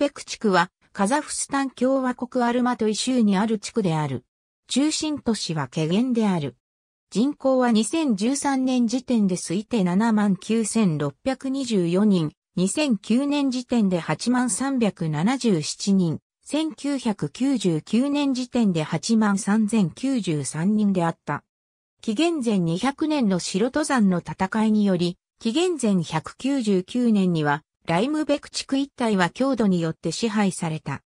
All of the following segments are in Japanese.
ペク地区は、カザフスタン共和国アルマトイ州にある地区である。中心都市はケゲンである。人口は2013年時点で推定79,624人、2009年時点で83,377人、1999年時点で83,093人であった。紀元前200年の白登山の戦いにより、紀元前199年にはライムベク地区一帯は郷土によって支配された。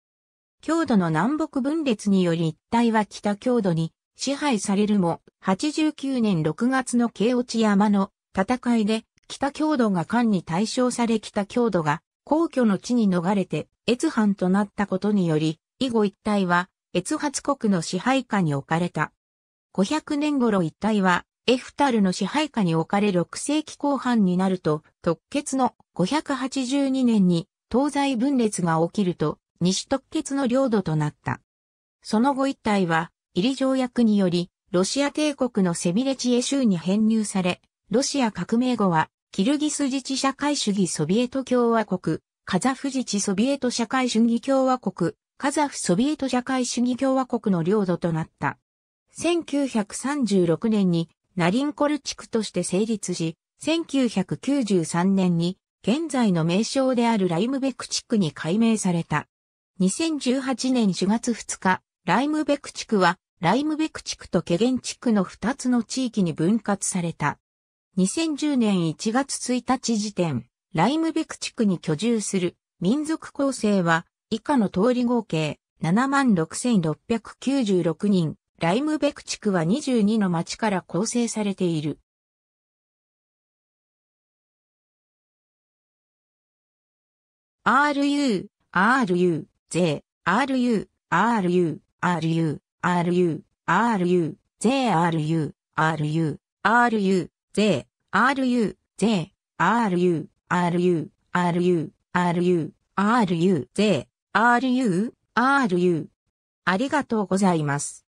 郷土の南北分裂により一帯は北郷土に支配されるも、89年6月の慶落山の戦いで北郷土が官に対象され北郷土が皇居の地に逃れて越藩となったことにより、以後一帯は越発国の支配下に置かれた。500年頃一帯はエフタルの支配下に置かれ6世紀後半になると、特決の582年に東西分裂が起きると、西特決の領土となった。その後一帯は、イリ条約により、ロシア帝国のセビレチエ州に編入され、ロシア革命後は、キルギス自治社会主義ソビエト共和国、カザフ自治ソビエト社会主義共和国、カザフソビエト社会主義共和国の領土となった。1936年にナリンコル地区として成立し、1993年に現在の名称であるライムベク地区に改名された。2018年4月2日、ライムベク地区はライムベク地区とケゲン地区の2つの地域に分割された。2010年1月1日時点、ライムベク地区に居住する民族構成は以下の通り合計76,696人、ライムベク地区は22の町から構成されている。ru, ru, j, ru, ru, ru, ru, ru, jru, ru, ru, j, ru, j, ru, ru, ru, ru, ru, j, ru, ru. ありがとうございます。